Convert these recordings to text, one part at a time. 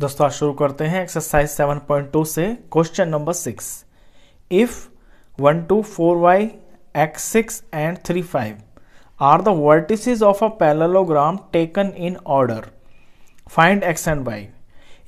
दोस्तों आज शुरू करते हैं एक्सरसाइज 7.2 से question number six if one two four y x six and three five are the vertices of a parallelogram taken in order find x and y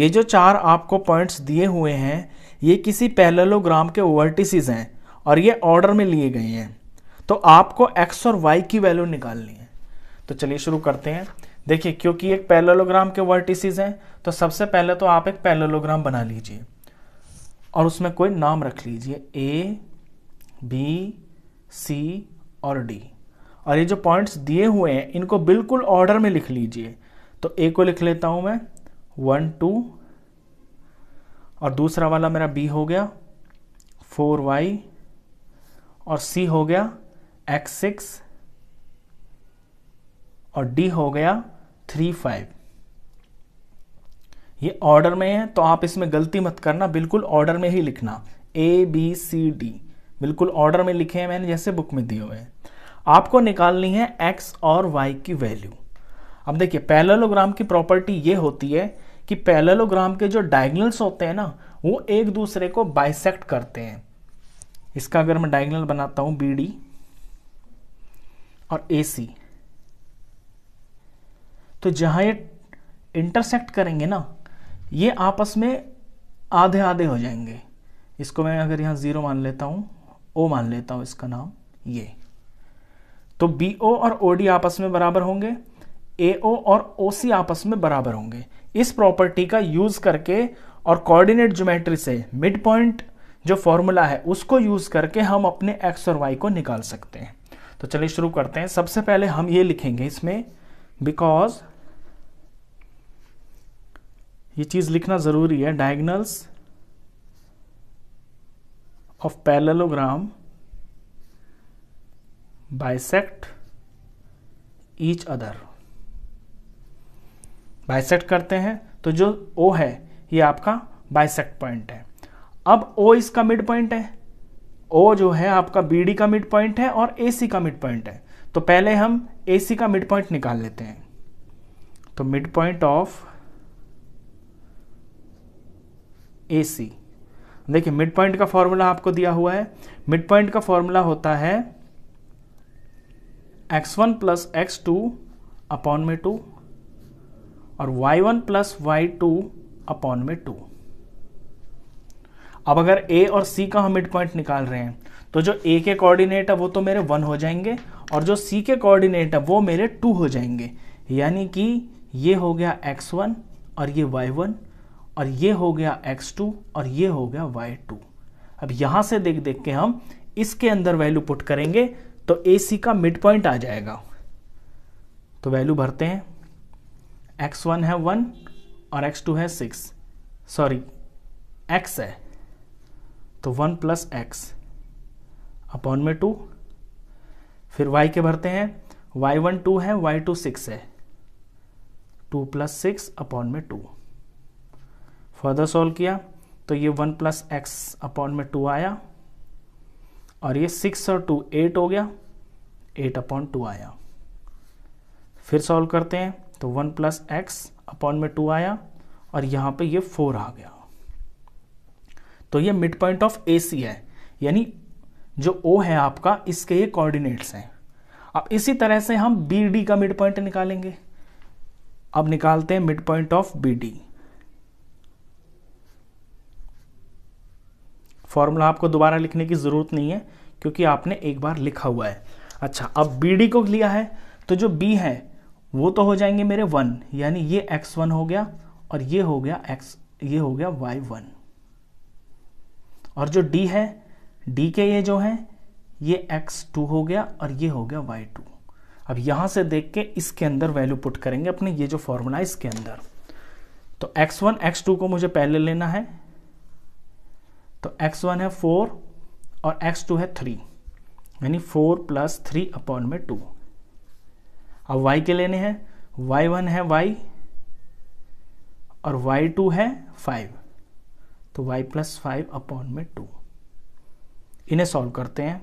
ये जो चार आपको पॉइंट्स दिए हुए हैं ये किसी पैरेललोग्राम के वर्टिसेस हैं और ये ऑर्डर में लिए गए हैं तो आपको एक्स और वाई की वैल्यू निकालनी है तो चलिए शुरू करते हैं देखिए क्योंकि एक पैरेललोग्राम के वर्टिसेस हैं तो सबसे पहले तो आप एक पैरेललोग्राम बना लीजिए और उसमें कोई नाम रख लीजिए ए बी सी और डी और ये जो पॉइंट्स दिए हुए हैं इनको बिल्कुल ऑर्डर में लिख लीजिए तो ए को लिख लेता हूं मैं वन टू और दूसरा वाला मेरा बी हो गया फोर वाई और सी हो गया एक्स सिक्स और डी हो गया थ्री फाइव ये ऑर्डर में है तो आप इसमें गलती मत करना बिल्कुल ऑर्डर में ही लिखना ए बी सी डी बिल्कुल ऑर्डर में लिखे हैं मैंने जैसे बुक में दिए हुए हैं आपको निकालनी है एक्स और वाई की वैल्यू अब देखिए पैरेललोग्राम की प्रॉपर्टी ये होती है कि पैरेललोग्राम के जो डायगनल्स होते हैं ना वो एक दूसरे को बाइसेक्ट करते हैं इसका अगर मैं डायगनल बनाता हूँ बी डी और ए सी तो जहाँ ये इंटरसेक्ट करेंगे ना ये आपस में आधे आधे हो जाएंगे इसको मैं अगर यहाँ ज़ीरो मान लेता हूँ ओ मान लेता हूँ इसका नाम ये तो बी ओ और ओ डी आपस में बराबर होंगे ए ओ और ओ सी आपस में बराबर होंगे इस प्रॉपर्टी का यूज़ करके और कोऑर्डिनेट ज्योमेट्री से मिड पॉइंट जो फॉर्मूला है उसको यूज़ करके हम अपने एक्स और वाई को निकाल सकते हैं तो चलिए शुरू करते हैं सबसे पहले हम ये लिखेंगे इसमें बिकॉज ये चीज़ लिखना ज़रूरी है diagonals of parallelogram bisect each other bisect करते हैं तो जो ओ है ये आपका बाइसेक्ट पॉइंट है अब ओ इसका मिड पॉइंट है ओ जो है आपका बी डी का मिड पॉइंट है और ए सी का मिड पॉइंट है तो पहले हम ए सी का मिड पॉइंट निकाल लेते हैं तो mid point of A C देखिए मिड पॉइंट का फॉर्मूला आपको दिया हुआ है मिड पॉइंट का फॉर्मूला होता है x one plus x two upon में टू और y one plus y two upon में टू अब अगर ए और सी का हम मिड पॉइंट निकाल रहे हैं तो जो ए के कोऑर्डिनेट है वो तो मेरे वन हो जाएंगे और जो सी के कोऑर्डिनेट है वो मेरे टू हो जाएंगे यानी कि ये हो गया एक्स वन और ये वाई वन और ये हो गया x2 और ये हो गया y2 अब यहां से देख देख के हम इसके अंदर वैल्यू पुट करेंगे तो AC का मिड पॉइंट आ जाएगा तो वैल्यू भरते हैं x1 है 1 और x2 है 6 सॉरी x है तो 1 प्लस एक्स अपॉन में टू फिर y के भरते हैं y1 टू है y2 सिक्स है 2 प्लस सिक्स अपॉन में टू फर्दर सॉल्व किया तो ये वन प्लस एक्स अपॉन में टू आया और ये सिक्स और टू एट हो गया एट अपॉन टू आया फिर सॉल्व करते हैं तो वन प्लस एक्स अपॉन में टू आया और यहां पे ये फोर आ गया तो ये mid point of A C है यानी जो ओ है आपका इसके ये कोऑर्डिनेट्स हैं अब इसी तरह से हम बी डी का मिड पॉइंट निकालेंगे अब निकालते हैं mid point of B D formula आपको दोबारा लिखने की ज़रूरत नहीं है क्योंकि आपने एक बार लिखा हुआ है अच्छा अब बी डी को लिया है तो जो बी है वो तो हो जाएंगे मेरे वन यानी ये एक्स वन हो गया और ये हो गया एक्स ये हो गया वाई वन और जो डी है डी के ये जो है ये एक्स टू हो गया और ये हो गया वाई टू अब यहां से देख के इसके अंदर वैल्यू पुट करेंगे अपने ये जो फॉर्मूला है इसके अंदर तो x1 x2 को मुझे पहले लेना है तो एक्स वन है फोर और एक्स टू है थ्री यानी फोर प्लस थ्री अपॉन में टू अब y के लेने हैं वाई वन है y और वाई टू है फाइव तो y प्लस फाइव अपॉन में टू इन्हें सॉल्व करते हैं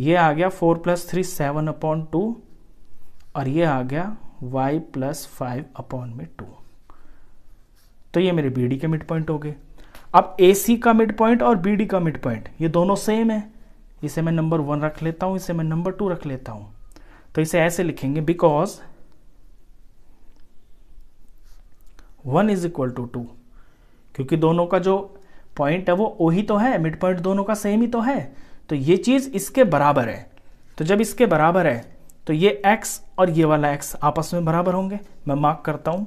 ये आ गया four plus three seven upon two और ये आ गया y प्लस फाइव अपॉन में टू तो ये मेरे बी डी के मिड पॉइंट हो गए अब ए सी का मिड पॉइंट और बी डी का मिड पॉइंट ये दोनों सेम है इसे मैं नंबर वन रख लेता हूँ इसे मैं नंबर टू रख लेता हूँ तो इसे ऐसे लिखेंगे because one is equal to two क्योंकि दोनों का जो पॉइंट है वो ओ ही तो है मिड पॉइंट दोनों का सेम ही तो है तो ये चीज़ इसके बराबर है तो जब इसके बराबर है तो ये एक्स और ये वाला एक्स आपस में बराबर होंगे मैं मार्क करता हूँ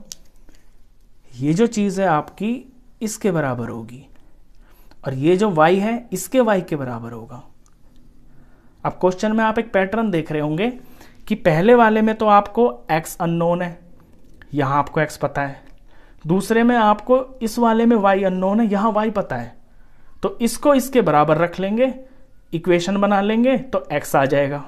ये जो चीज़ है आपकी इसके बराबर होगी और ये जो y है इसके y के बराबर होगा अब क्वेश्चन में आप एक पैटर्न देख रहे होंगे कि पहले वाले में तो आपको x अननोन है यहां आपको x पता है दूसरे में आपको इस वाले में y अननोन है यहां y पता है तो इसको इसके बराबर रख लेंगे इक्वेशन बना लेंगे तो x आ जाएगा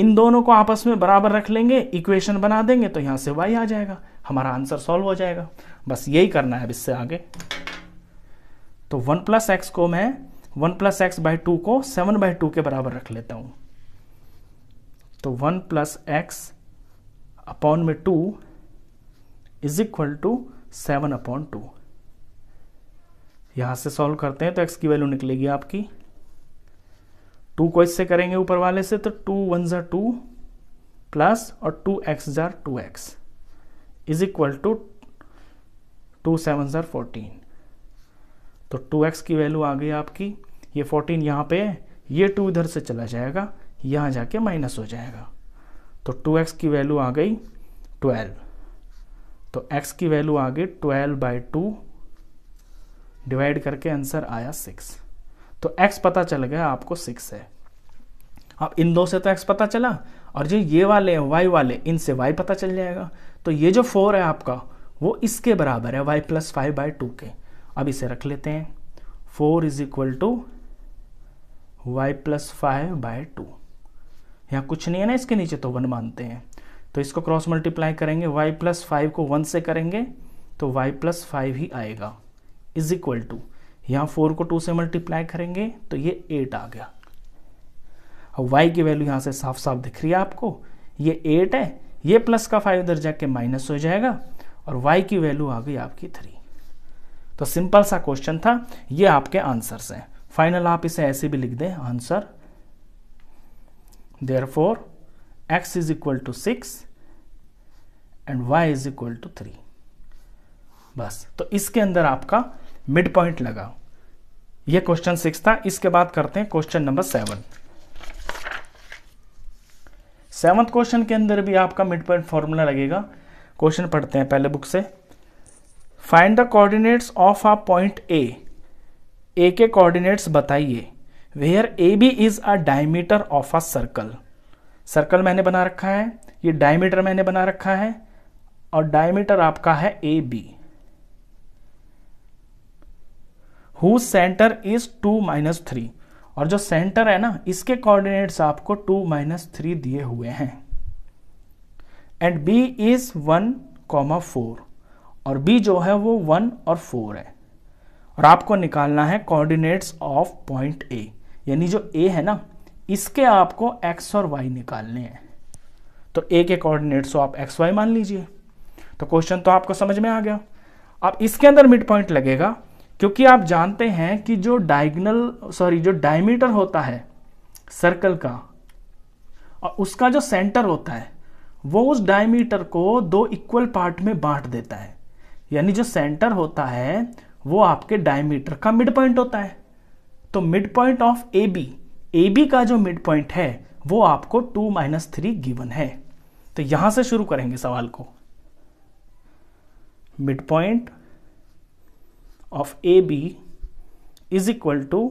इन दोनों को आपस में बराबर रख लेंगे इक्वेशन बना देंगे तो यहां से वाई आ जाएगा हमारा आंसर सॉल्व हो जाएगा बस यही करना है अब इससे आगे तो वन प्लस एक्स को मैं one plus x by two को सेवन बाई टू के बराबर रख लेता हूं तो वन प्लस एक्स अपॉन में two is equal to seven upon two यहां से सॉल्व करते हैं तो एक्स की वैल्यू निकलेगी आपकी टू को इससे करेंगे ऊपर वाले से तो टू वन जार टू प्लस और टू एक्स ज़ार two x is equal to two seven ज़ार फोर्टीन तो टू एक्स की वैल्यू आ गई आपकी ये फोर्टीन यहाँ पे है ये टू इधर से चला जाएगा यहाँ जाके माइनस हो जाएगा तो टू एक्स की वैल्यू आ गई ट्वेल्व तो एक्स की वैल्यू आ गई ट्वेल्व बाई टू डिवाइड करके आंसर आया सिक्स तो एक्स पता चल गया आपको सिक्स है अब इन दो से तो एक्स पता चला और जो ये वाले हैं वाई वाले इनसे वाई पता चल जाएगा तो ये जो फोर है आपका वो इसके बराबर है y plus five by two के अब इसे रख लेते हैं four is equal to y plus five by two यहाँ कुछ नहीं है ना इसके नीचे तो वन मानते हैं तो इसको क्रॉस मल्टीप्लाई करेंगे वाई प्लस फाइव को वन से करेंगे तो वाई प्लस फाइव ही आएगा इज इक्वल टू यहाँ फोर को टू से मल्टीप्लाई करेंगे तो ये एट आ गया और वाई की वैल्यू यहाँ से साफ साफ दिख रही है आपको ये एट है ये प्लस का फाइव इधर जाके माइनस हो जाएगा और वाई की वैल्यू आ गई आपकी थ्री तो सिंपल सा क्वेश्चन था ये आपके आंसर्स हैं फाइनल आप इसे ऐसे भी लिख दें answer therefore x is equal to six and y is equal to three बस तो इसके अंदर आपका मिड पॉइंट लगा यह क्वेश्चन सिक्स था इसके बाद करते हैं question number seven seven question के अंदर भी आपका मिड पॉइंट फॉर्मूला लगेगा क्वेश्चन पढ़ते हैं पहले बुक से find the coordinates of a point A A के कोऑर्डिनेट्स बताइए where A B is a diameter of a circle circle मैंने बना रखा है ये डायमीटर मैंने बना रखा है और डायमीटर आपका है A B whose centre is two minus three और जो सेंटर है ना इसके कोऑर्डिनेट्स आपको टू माइनस थ्री दिए हुए हैं and B is one comma four और बी जो है वो वन और फोर है और आपको निकालना है कोऑर्डिनेट्स ऑफ पॉइंट ए यानी जो ए है ना इसके आपको एक्स और वाई निकालने हैं तो ए के कोऑर्डिनेट्स को आप एक्स वाई मान लीजिए तो क्वेश्चन तो आपको समझ में आ गया अब इसके अंदर मिड पॉइंट लगेगा क्योंकि आप जानते हैं कि जो डायगनल सॉरी जो डायमीटर होता है सर्कल का और उसका जो सेंटर होता है वो उस डायमीटर को दो इक्वल पार्ट में बांट देता है यानी जो सेंटर होता है वो आपके डायमीटर का मिड पॉइंट होता है तो mid point of A B A B का जो मिड पॉइंट है वो आपको टू माइनस थ्री गिवन है तो यहां से शुरू करेंगे सवाल को mid point of A B is equal to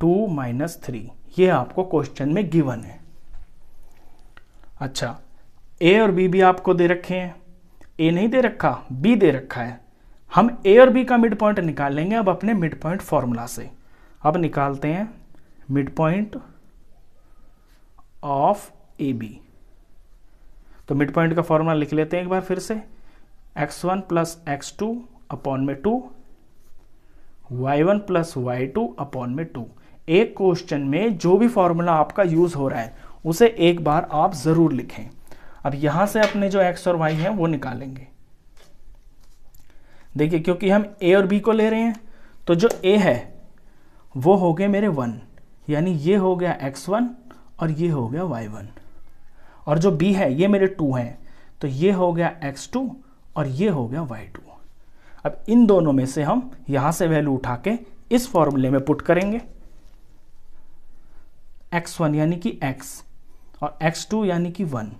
two minus three ये आपको क्वेश्चन में गिवन है अच्छा ए और बी भी आपको दे रखे हैं ए नहीं दे रखा बी दे रखा है हम ए और बी का मिड पॉइंट निकाल लेंगे अब अपने मिड पॉइंट फॉर्मूला से अब निकालते हैं mid point of A B तो मिड पॉइंट का फॉर्मूला लिख लेते हैं एक बार फिर से x one plus x two upon में two y one plus y two upon में टू एक क्वेश्चन में जो भी फॉर्मूला आपका यूज हो रहा है उसे एक बार आप जरूर लिखें अब यहां से अपने जो एक्स और वाई है वो निकालेंगे देखिए क्योंकि हम ए और बी को ले रहे हैं तो जो ए है वो हो गए मेरे वन यानी ये हो गया एक्स वन और ये हो गया वाई वन और जो बी है ये मेरे टू है तो ये हो गया एक्स टू और ये हो गया वाई टू अब इन दोनों में से हम यहां से वैल्यू उठा के इस फॉर्मूले में पुट करेंगे एक्स वन यानी कि एक्स और एक्स टू यानी कि वन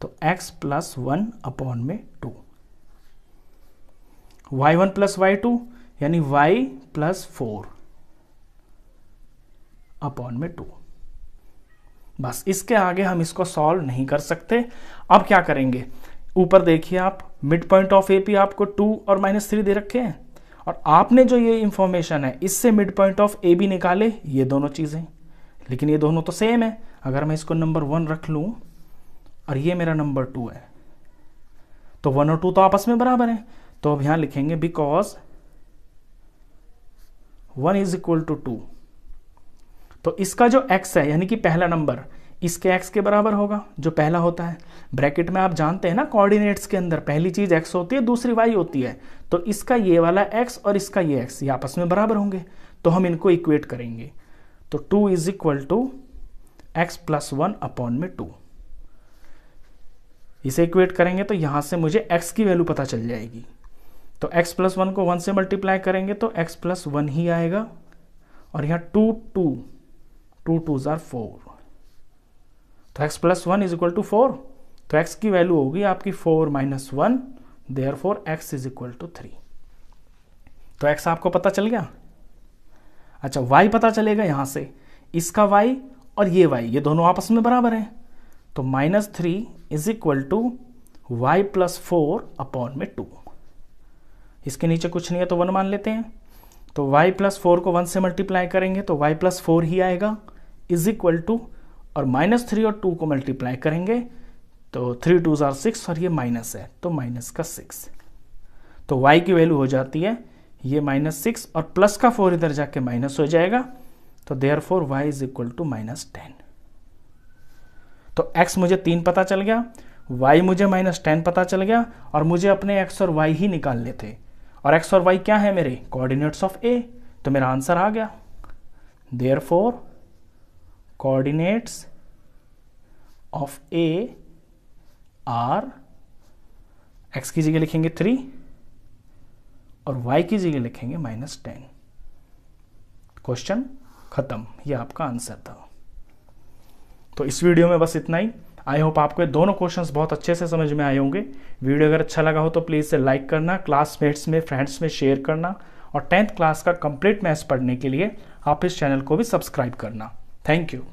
तो एक्स प्लस वन अपॉन में two y one plus y two यानी वाई प्लस फोर अपॉन में टू बस इसके आगे हम इसको सॉल्व नहीं कर सकते अब क्या करेंगे ऊपर देखिए आप mid point of A P आपको टू और माइनस थ्री दे रखे हैं और आपने जो ये इंफॉर्मेशन है इससे mid point of A B निकाले ये दोनों चीज़ें लेकिन ये दोनों तो सेम है अगर मैं इसको नंबर वन रख लू और ये मेरा नंबर टू है तो वन और टू तो आपस में बराबर है तो अब यहां लिखेंगे because one is equal to two तो इसका जो एक्स है यानी कि पहला नंबर इसके एक्स के बराबर होगा जो पहला होता है ब्रैकेट में आप जानते हैं ना कोऑर्डिनेट्स के अंदर पहली चीज़ एक्स होती है दूसरी वाई होती है तो इसका ये वाला एक्स और इसका ये एक्स ये आपस में बराबर होंगे तो हम इनको इक्वेट करेंगे तो two is equal to x plus one upon में टू इसे इक्वेट करेंगे तो यहां से मुझे एक्स की वैल्यू पता चल जाएगी तो एक्स प्लस वन को वन से मल्टीप्लाई करेंगे तो एक्स प्लस वन ही आएगा और यहां टू टू टू टू ज़ार फोर तो x plus one is equal to four तो x की वैल्यू होगी आपकी four minus one therefore x is equal to three तो x आपको पता चल गया अच्छा y पता चलेगा यहां से इसका y और ये y ये दोनों आपस में बराबर हैं तो minus three is equal to y plus four upon में टू इसके नीचे कुछ नहीं है तो वन मान लेते हैं तो y प्लस फोर को वन से मल्टीप्लाई करेंगे तो y प्लस फोर ही आएगा इज इक्वल टू और माइनस थ्री और टू को मल्टीप्लाई करेंगे तो थ्री टू ज़ार सिक्स और ये माइनस है तो माइनस का सिक्स तो वाई की वैल्यू हो जाती है ये माइनस सिक्स और प्लस का फोर इधर जाके माइनस हो जाएगा तो therefore y is equal to minus ten तो एक्स मुझे तीन पता चल गया वाई मुझे माइनस टेन पता चल गया और मुझे अपने एक्स और वाई ही निकालने थे और एक्स और वाई क्या है मेरे कोऑर्डिनेट्स ऑफ ए तो मेरा आंसर आ गया therefore coordinates of A are x की जगह लिखेंगे थ्री और y की जगह लिखेंगे माइनस टेन क्वेश्चन खत्म ये आपका आंसर था तो इस वीडियो में बस इतना ही आई होप आपको दोनों क्वेश्चंस बहुत अच्छे से समझ में आए होंगे वीडियो अगर अच्छा लगा हो तो प्लीज़ से लाइक करना क्लासमेट्स में फ्रेंड्स में शेयर करना और टेंथ क्लास का कंप्लीट मैथ्स पढ़ने के लिए आप इस चैनल को भी सब्सक्राइब करना Thank you.